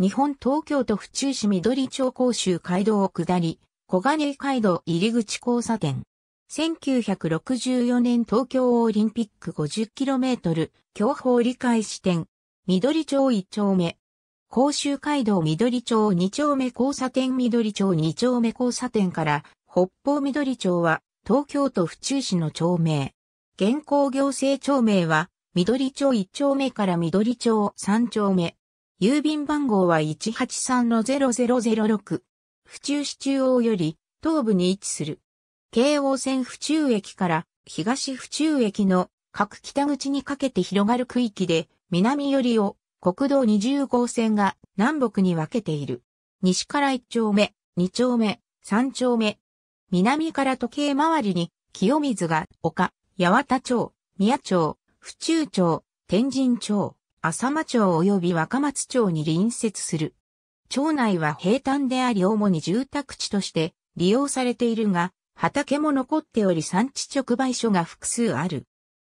日本東京都府中市緑町甲州街道を下り、小金井街道入口交差点。1964年東京オリンピック 50km 競歩理解支店。緑町1丁目。甲州街道緑町2丁目交差点緑町2丁目交差点から北方緑町は東京都府中市の町名。現行行政町名は緑町1丁目から緑町3丁目。郵便番号は183-0006。府中市中央より東部に位置する。京王線府中駅から東府中駅の各北口にかけて広がる区域で南寄りを国道20号線が南北に分けている。西から1丁目、2丁目、3丁目。南から時計回りに清水が丘、八幡町、宮町、府中町、天神町。浅間町及び若松町に隣接する。町内は平坦であり主に住宅地として利用されているが、畑も残っており産地直売所が複数ある。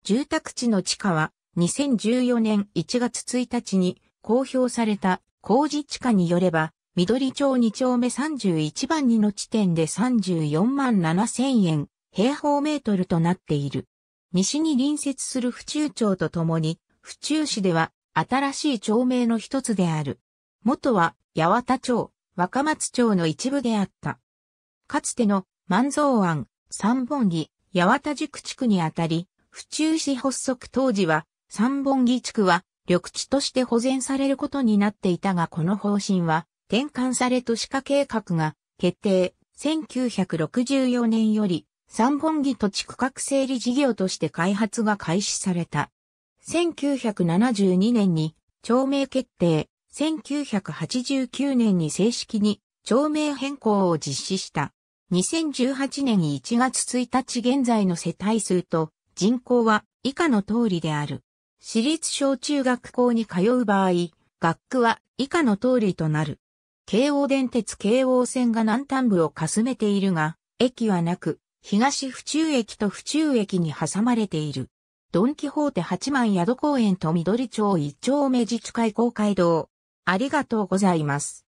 住宅地の地価は2014年1月1日に公表された工事地価によれば、緑町2丁目31番2の地点で34万7千円平方メートルとなっている。西に隣接する府中町とともに府中市では新しい町名の一つである。元は八幡町、若松町の一部であった。かつての万蔵湾、三本木、八幡宿地区にあたり、府中市発足当時は三本木地区は緑地として保全されることになっていたがこの方針は転換され都市化計画が決定。1964年より三本木土地区画整理事業として開発が開始された。1972年に町名決定、1989年に正式に町名変更を実施した。2018年1月1日現在の世帯数と人口は以下の通りである。私立小中学校に通う場合、学区は以下の通りとなる。京王電鉄京王線が南端部をかすめているが、駅はなく、東府中駅と府中駅に挟まれている。ドンキホーテ八幡宿公園と緑町一丁目自治会公会堂。ありがとうございます。